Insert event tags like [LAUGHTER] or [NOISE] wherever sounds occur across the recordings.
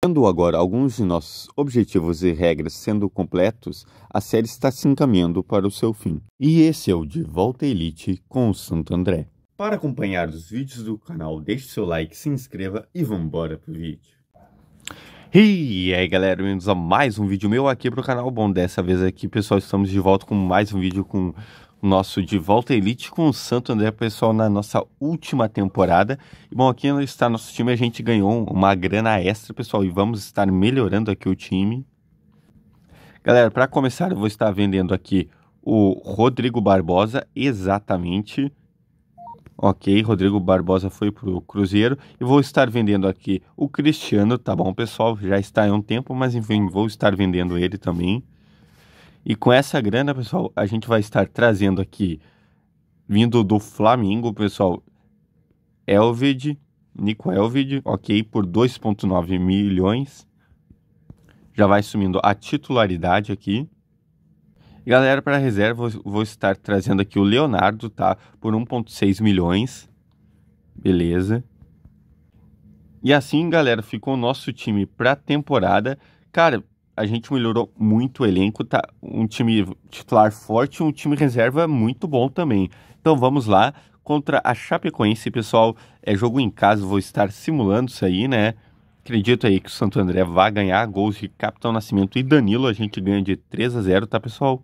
Tendo agora alguns de nossos objetivos e regras sendo completos, a série está se encaminhando para o seu fim. E esse é o De Volta Elite com o Santo André. Para acompanhar os vídeos do canal, deixe seu like, se inscreva e vamos embora pro vídeo. E aí galera, bem-vindos a mais um vídeo meu aqui pro canal. Bom, dessa vez aqui pessoal, estamos de volta com mais um vídeo com nosso De Volta Elite com o Santo André, pessoal, na nossa última temporada. E, bom, aqui está nosso time, a gente ganhou uma grana extra, pessoal, e vamos estar melhorando aqui o time. Galera, para começar, eu vou estar vendendo aqui o Rodrigo Barbosa, exatamente. Ok, Rodrigo Barbosa foi para o Cruzeiro. E vou estar vendendo aqui o Cristiano, tá bom, pessoal? Já está há um tempo, mas enfim, vou estar vendendo ele também. E com essa grana, pessoal, a gente vai estar trazendo aqui, vindo do Flamengo, pessoal, Elvid, Nico Elvid, ok, por 2,9 milhões. Já vai assumindo a titularidade aqui. E galera, para reserva, vou estar trazendo aqui o Leonardo, tá? Por 1,6 milhões. Beleza. E assim, galera, ficou o nosso time para temporada. Cara, a gente melhorou muito o elenco, tá um time titular forte, um time reserva muito bom também. Então vamos lá contra a Chapecoense, pessoal. É jogo em casa, vou estar simulando isso aí, né? Acredito aí que o Santo André vai ganhar gols de Capitão Nascimento e Danilo. A gente ganha de 3 a 0, tá, pessoal?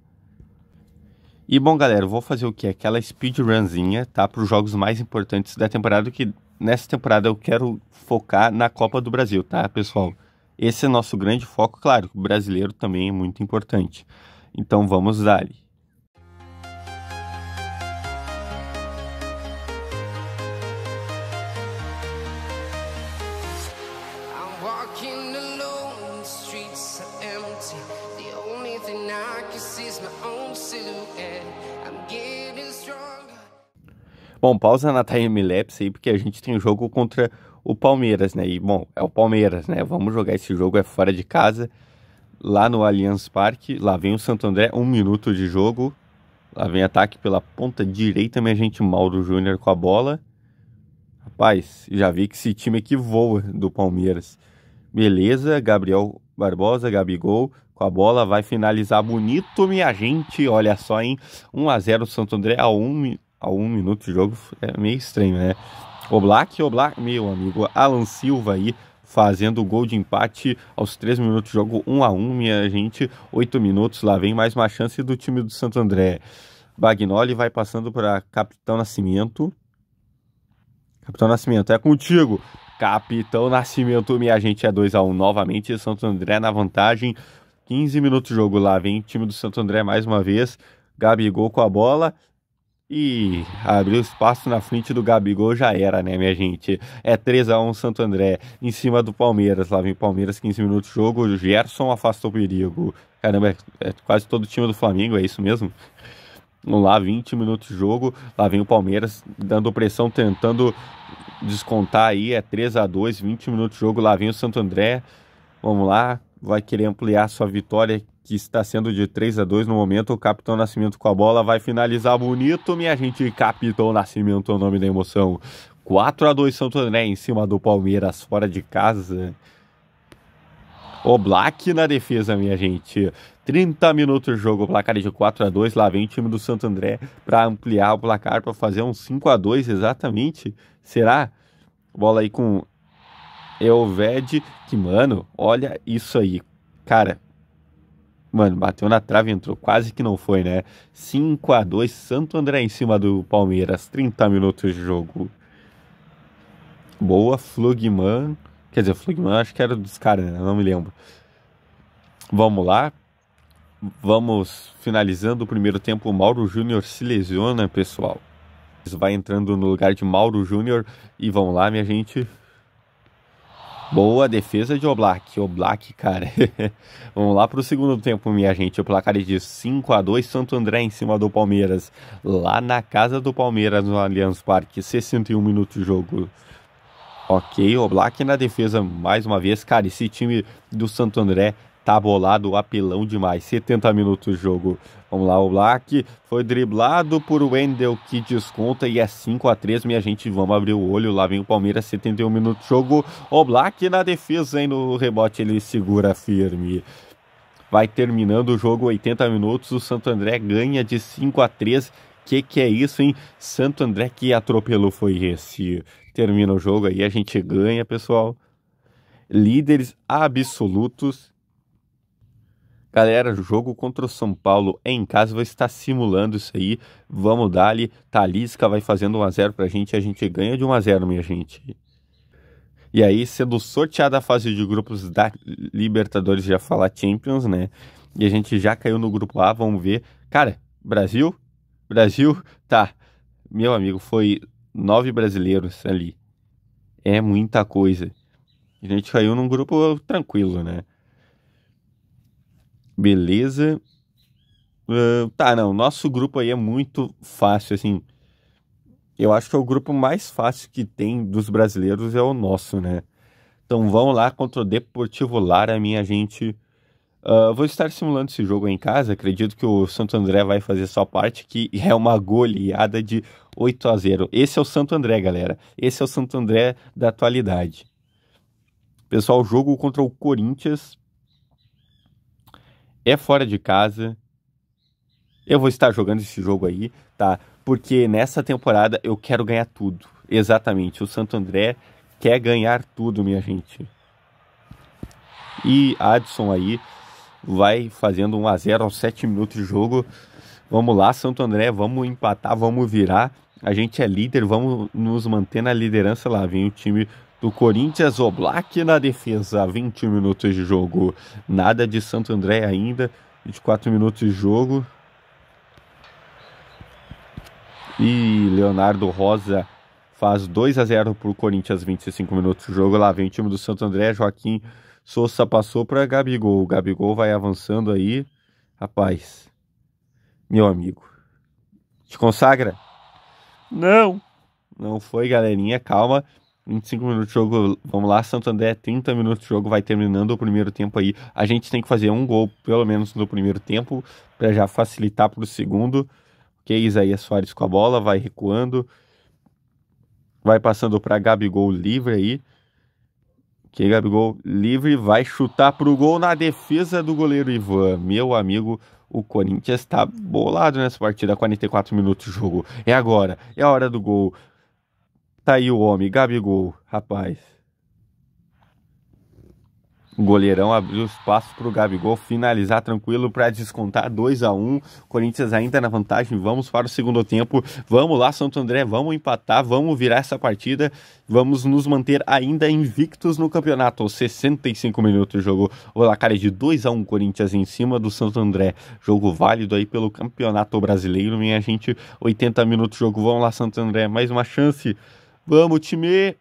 E bom, galera, vou fazer o que? Aquela speedrunzinha, tá? Para os jogos mais importantes da temporada, que nessa temporada eu quero focar na Copa do Brasil, tá, pessoal? Esse é nosso grande foco, claro, o brasileiro também é muito importante. Então vamos dali. Bom, pausa na timelapse aí, porque a gente tem um jogo contra o Palmeiras, né? E bom, é o Palmeiras, né? Vamos jogar esse jogo é fora de casa, lá no Allianz Parque. Lá vem o Santo André, um minuto de jogo. Lá vem ataque pela ponta direita, minha gente Mauro Júnior com a bola. Rapaz, já vi que esse time aqui voa do Palmeiras. Beleza, Gabriel Barbosa, Gabigol com a bola, vai finalizar bonito, minha gente. Olha só, hein? 1 a 0 Santo André a 1 um, a um minuto de jogo. É meio estranho, né? O Black, o Black, meu amigo, Alan Silva aí fazendo o gol de empate aos 3 minutos, jogo 1 a 1 minha gente, 8 minutos, lá vem mais uma chance do time do Santo André. Bagnoli vai passando para Capitão Nascimento. Capitão Nascimento, é contigo. Capitão Nascimento, minha gente, é 2 a 1 novamente, Santo André na vantagem, 15 minutos de jogo, lá vem time do Santo André mais uma vez, Gabigol com a bola, e abriu espaço na frente do Gabigol já era, né, minha gente? É 3 a 1 Santo André em cima do Palmeiras. Lá vem Palmeiras, 15 minutos de jogo. O Gerson afastou o perigo. Caramba, é, é quase todo o time do Flamengo, é isso mesmo? Vamos lá, 20 minutos de jogo. Lá vem o Palmeiras dando pressão, tentando descontar aí. É 3 a 2 20 minutos de jogo. Lá vem o Santo André. Vamos lá, vai querer ampliar sua vitória que está sendo de 3 a 2 no momento. O Capitão Nascimento com a bola vai finalizar bonito, minha gente. Capitão Nascimento é o nome da emoção. 4 a 2 Santo André em cima do Palmeiras, fora de casa. O Black na defesa, minha gente. 30 minutos de jogo, placar de 4 a 2 Lá vem o time do Santo André para ampliar o placar, para fazer um 5 a 2 exatamente. Será? Bola aí com Elved, que mano, olha isso aí. Cara, Mano, bateu na trave, entrou quase que não foi, né? 5 a 2 Santo André em cima do Palmeiras, 30 minutos de jogo. Boa, Flugman. Quer dizer, Flugman acho que era dos caras, né? Não me lembro. Vamos lá. Vamos finalizando o primeiro tempo. O Mauro Júnior se lesiona, pessoal. Vai entrando no lugar de Mauro Júnior. E vamos lá, minha gente. Boa defesa de Oblak. Oblak, cara. [LAUGHS] Vamos lá para o segundo tempo, minha gente. O placar é de 5 a 2 Santo André em cima do Palmeiras. Lá na casa do Palmeiras, no Allianz Parque. 61 minutos de jogo. Ok, Oblak na defesa mais uma vez. Cara, esse time do Santo André tá bolado, apelão demais. 70 minutos de jogo. Vamos lá, o Black foi driblado por Wendel que desconta e é 5 a 3 minha gente. Vamos abrir o olho. Lá vem o Palmeiras, 71 minutos de jogo. O Black na defesa, hein? No rebote ele segura firme. Vai terminando o jogo, 80 minutos. O Santo André ganha de 5 a 3 que que é isso, hein? Santo André que atropelou foi esse. Termina o jogo aí, a gente ganha, pessoal. Líderes absolutos Galera, jogo contra o São Paulo em casa, vou estar simulando isso aí. Vamos dar ali. Talisca vai fazendo 1x0 pra gente. A gente ganha de 1x0, minha gente. E aí, sendo sorteada a fase de grupos da Libertadores, já falar Champions, né? E a gente já caiu no grupo A, vamos ver. Cara, Brasil? Brasil? Tá. Meu amigo, foi nove brasileiros ali. É muita coisa. A gente caiu num grupo tranquilo, né? Beleza. Uh, tá, não. Nosso grupo aí é muito fácil, assim. Eu acho que é o grupo mais fácil que tem dos brasileiros é o nosso, né? Então vão lá contra o Deportivo Lara, minha gente. Uh, vou estar simulando esse jogo em casa. Acredito que o Santo André vai fazer sua parte, que é uma goleada de 8 a 0. Esse é o Santo André, galera. Esse é o Santo André da atualidade. Pessoal, jogo contra o Corinthians é fora de casa. Eu vou estar jogando esse jogo aí, tá? Porque nessa temporada eu quero ganhar tudo. Exatamente, o Santo André quer ganhar tudo, minha gente. E Adson aí vai fazendo 1 a 0 aos 7 minutos de jogo. Vamos lá, Santo André, vamos empatar, vamos virar. A gente é líder, vamos nos manter na liderança lá. Vem o time do Corinthians, Black na defesa, 20 minutos de jogo, nada de Santo André ainda, 24 minutos de jogo. E Leonardo Rosa faz 2 a 0 para o Corinthians, 25 minutos de jogo. Lá vem o time do Santo André, Joaquim Souza passou para Gabigol. O Gabigol vai avançando aí. Rapaz, meu amigo, te consagra? Não, não foi, galerinha, calma. 25 minutos de jogo, vamos lá, Santander, 30 minutos de jogo, vai terminando o primeiro tempo aí. A gente tem que fazer um gol, pelo menos no primeiro tempo, para já facilitar para o segundo. Ok, Isaías Soares com a bola, vai recuando, vai passando para Gabigol livre aí. Ok, Gabigol livre, vai chutar para o gol na defesa do goleiro Ivan. Meu amigo, o Corinthians está bolado nessa partida, 44 minutos de jogo. É agora, é a hora do gol. Tá aí o homem, Gabigol, rapaz. O goleirão abriu espaço para o Gabigol finalizar tranquilo para descontar 2 a 1 um. Corinthians ainda na vantagem. Vamos para o segundo tempo. Vamos lá, Santo André. Vamos empatar. Vamos virar essa partida. Vamos nos manter ainda invictos no campeonato. 65 minutos de jogo. Olha placar é de 2 a 1 um, Corinthians em cima do Santo André. Jogo válido aí pelo Campeonato Brasileiro. Minha gente, 80 minutos de jogo. Vamos lá, Santo André. Mais uma chance. Vamos, time!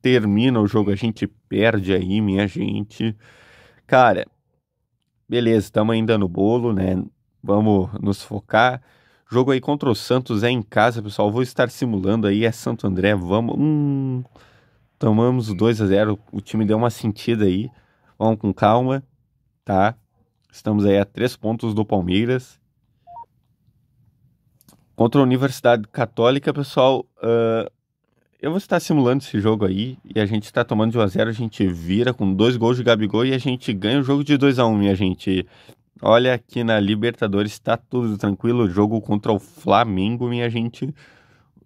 Termina o jogo, a gente perde aí, minha gente. Cara, beleza, estamos ainda no bolo, né? Vamos nos focar. Jogo aí contra o Santos é em casa, pessoal. Vou estar simulando aí, é Santo André. Vamos. Hum, tomamos 2 a 0 O time deu uma sentida aí. Vamos com calma, tá? Estamos aí a três pontos do Palmeiras. Contra a Universidade Católica, pessoal, uh, eu vou estar simulando esse jogo aí e a gente está tomando de 1x0, a, gente vira com dois gols de Gabigol e a gente ganha o jogo de 2x1, minha gente. Olha aqui na Libertadores, está tudo tranquilo, jogo contra o Flamengo, minha gente.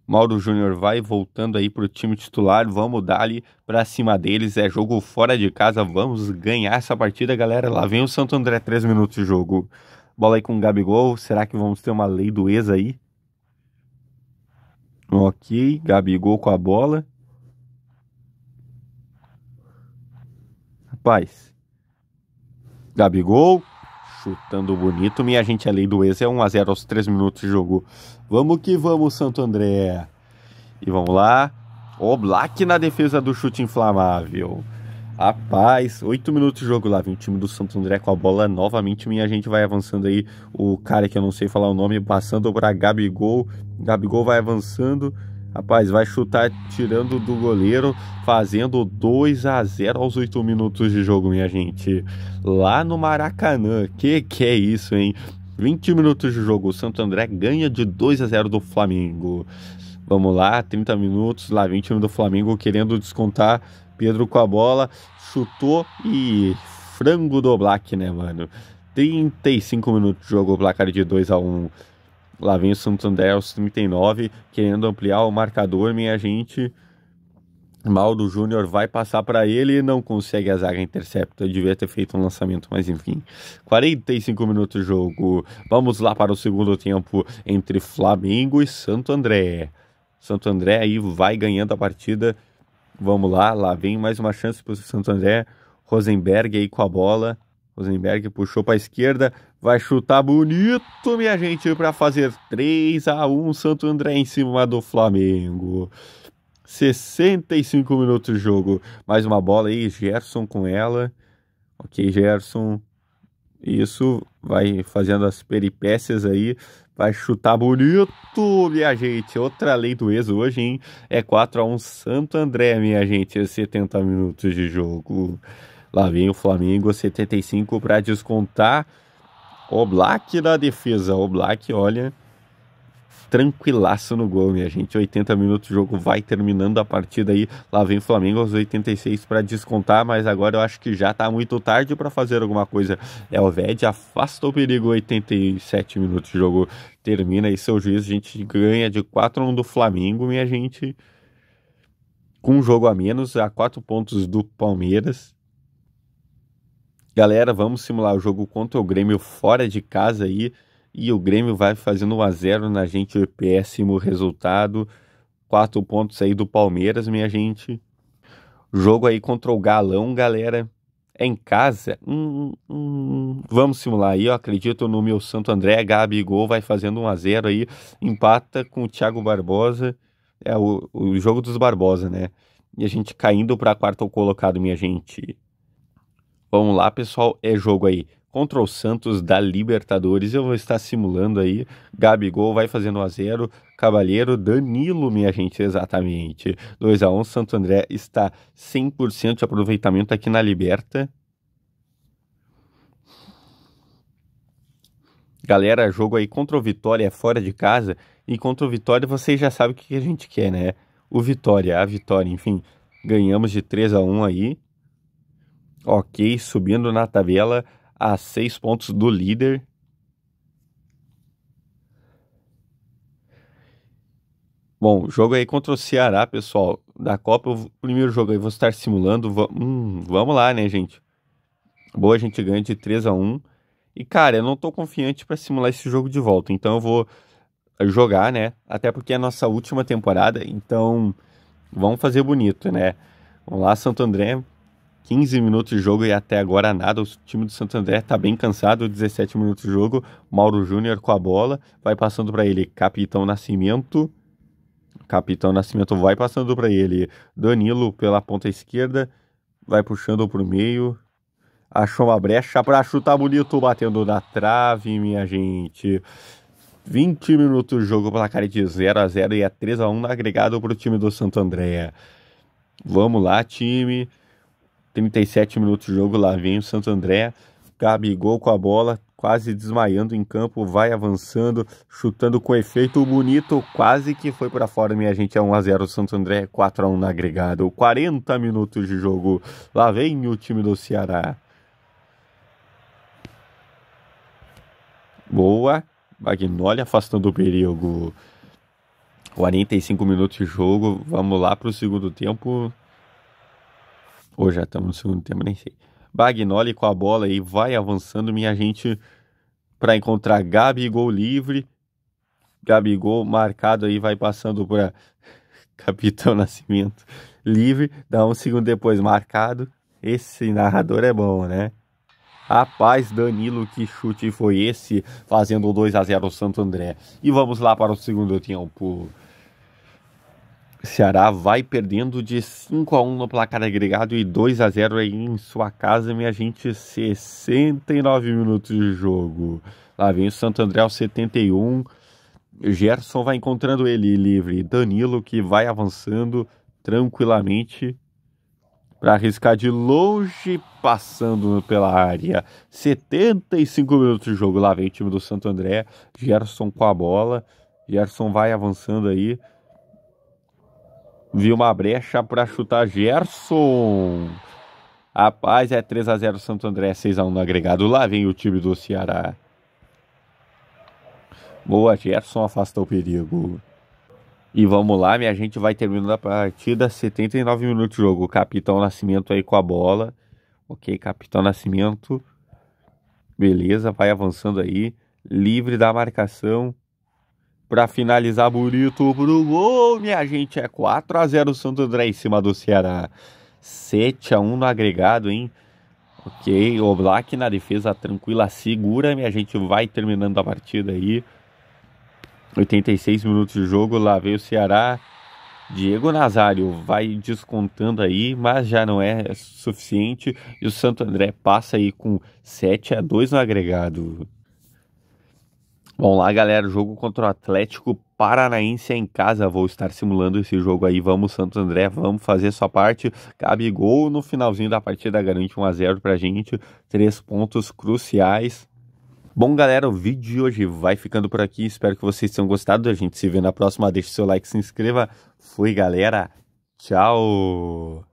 Mauro Júnior vai voltando aí para o time titular, vamos dar ali para cima deles, é jogo fora de casa, vamos ganhar essa partida, galera. Lá vem o Santo André, 3 minutos de jogo. Bola aí com o Gabigol, será que vamos ter uma lei do ex aí? Ok, Gabigol com a bola. Rapaz. Gabigol chutando bonito. Minha gente é lei do ex. É 1x0 aos 3 minutos de jogo. Vamos que vamos, Santo André. E vamos lá. O Black na defesa do chute inflamável. Rapaz, oito minutos de jogo lá, vem o time do Santo André com a bola novamente. Minha gente vai avançando aí. O cara que eu não sei falar o nome, passando para Gabigol. Gabigol vai avançando. Rapaz, vai chutar tirando do goleiro, fazendo 2 a 0 aos 8 minutos de jogo, minha gente. Lá no Maracanã. Que que é isso, hein? 20 minutos de jogo, o Santo André ganha de 2 a 0 do Flamengo. Vamos lá, 30 minutos, lá vem o time do Flamengo querendo descontar Pedro com a bola, chutou e frango do Black, né, mano? 35 minutos de jogo, placar de 2 a 1 Lá vem o Santander aos 39, querendo ampliar o marcador, minha gente. Maldo Júnior vai passar para ele, e não consegue a zaga intercepta, devia ter feito um lançamento, mas enfim. 45 minutos de jogo. Vamos lá para o segundo tempo entre Flamengo e Santo André. Santo André aí vai ganhando a partida Vamos lá, lá vem mais uma chance para o Santo André. Rosenberg aí com a bola. Rosenberg puxou para a esquerda, vai chutar bonito, minha gente, para fazer 3 a 1 Santo André em cima do Flamengo. 65 minutos de jogo. Mais uma bola aí, Gerson com ela. Ok, Gerson. E isso vai fazendo as peripécias aí, vai chutar bonito, minha gente. Outra lei do ex hoje, hein? É 4 a 1 Santo André, minha gente. 70 minutos de jogo. Lá vem o Flamengo, 75 para descontar. O Black na defesa. O Black, olha, tranquilaço no gol, minha gente. 80 minutos o jogo vai terminando a partida aí. Lá vem o Flamengo aos 86 para descontar, mas agora eu acho que já está muito tarde para fazer alguma coisa. É o Ved afasta o perigo 87 minutos de jogo termina e seu juiz a gente ganha de 4 a 1 do Flamengo, minha gente. Com um jogo a menos, a 4 pontos do Palmeiras. Galera, vamos simular o jogo contra o Grêmio fora de casa aí e o Grêmio vai fazendo 1 a 0 na gente, péssimo resultado, quatro pontos aí do Palmeiras, minha gente. Jogo aí contra o Galão, galera. É em casa? Hum, hum, hum. vamos simular aí, eu acredito no meu Santo André, Gabigol vai fazendo 1 a 0 aí, empata com o Thiago Barbosa, é o, o jogo dos Barbosa, né? E a gente caindo para quarto colocado, minha gente. Vamos lá, pessoal, é jogo aí contra o Santos da Libertadores. Eu vou estar simulando aí. Gabigol vai fazendo 1 a 0 Cavalheiro, Danilo, minha gente, exatamente. 2 a 1 Santo André está 100% de aproveitamento aqui na Liberta. Galera, jogo aí contra o Vitória é fora de casa. E contra o Vitória vocês já sabem o que a gente quer, né? O Vitória, a Vitória, enfim. Ganhamos de 3 a 1 aí. Ok, subindo na tabela a seis pontos do líder. Bom, jogo aí contra o Ceará, pessoal. Da Copa, o primeiro jogo aí, vou estar simulando. Hum, vamos lá, né, gente? Boa, a gente ganha de 3 a 1 E, cara, eu não tô confiante para simular esse jogo de volta. Então eu vou jogar, né? Até porque é a nossa última temporada. Então, vamos fazer bonito, né? Vamos lá, Santo André. 15 minutos de jogo e até agora nada. O time do Santander está bem cansado, 17 minutos de jogo. Mauro Júnior com a bola, vai passando para ele Capitão Nascimento. Capitão Nascimento vai passando para ele Danilo pela ponta esquerda, vai puxando pro meio. Achou uma brecha para chutar bonito, batendo na trave, minha gente. 20 minutos de jogo, cara de 0 a 0 e é 3 a 1 no agregado para o time do Santo André. Vamos lá, time. 37 minutos de jogo, lá vem o Santo André, Gabigol com a bola, quase desmaiando em campo, vai avançando, chutando com efeito bonito, quase que foi para fora, minha gente, é 1x0 Santo André, 4x1 no agregado, 40 minutos de jogo, lá vem o time do Ceará. Boa, Magnólia afastando o perigo. 45 minutos de jogo, vamos lá para o segundo tempo. Ou já estamos no segundo tempo, nem sei. Bagnoli com a bola aí vai avançando, minha gente, para encontrar Gabigol livre. Gabigol marcado aí, vai passando para [LAUGHS] Capitão Nascimento livre, dá um segundo depois marcado. Esse narrador é bom, né? Rapaz, Danilo, que chute foi esse, fazendo 2 a 0 o Santo André. E vamos lá para o segundo tempo. Ceará vai perdendo de 5 a 1 no placar agregado e 2 a 0 aí em sua casa, minha gente, 69 minutos de jogo. Lá vem o Santo André aos 71. Gerson vai encontrando ele livre. Danilo que vai avançando tranquilamente para arriscar de longe passando pela área. 75 minutos de jogo. Lá vem o time do Santo André. Gerson com a bola. Gerson vai avançando aí Viu uma brecha para chutar Gerson. Rapaz, é 3 a 0 Santo André, 6 a 1 no agregado. Lá vem o time do Ceará. Boa, Gerson afasta o perigo. E vamos lá, minha gente vai terminando a partida, 79 minutos de jogo. Capitão Nascimento aí com a bola. Ok, Capitão Nascimento. Beleza, vai avançando aí. Livre da marcação. Para finalizar bonito pro gol, minha gente, é 4 a 0 Santo André em cima do Ceará. 7 a 1 no agregado, hein? Ok, o Black na defesa tranquila, segura, minha gente vai terminando a partida aí. 86 minutos de jogo, lá veio o Ceará. Diego Nazário vai descontando aí, mas já não é suficiente. E o Santo André passa aí com 7 a 2 no agregado. Bom lá, galera. Jogo contra o Atlético Paranaense é em casa. Vou estar simulando esse jogo aí. Vamos, Santos André, vamos fazer sua parte. Cabe gol no finalzinho da partida, garante 1 a 0 pra gente. Três pontos cruciais. Bom, galera, o vídeo de hoje vai ficando por aqui. Espero que vocês tenham gostado. A gente se vê na próxima. Deixe seu like, se inscreva. Fui, galera. Tchau.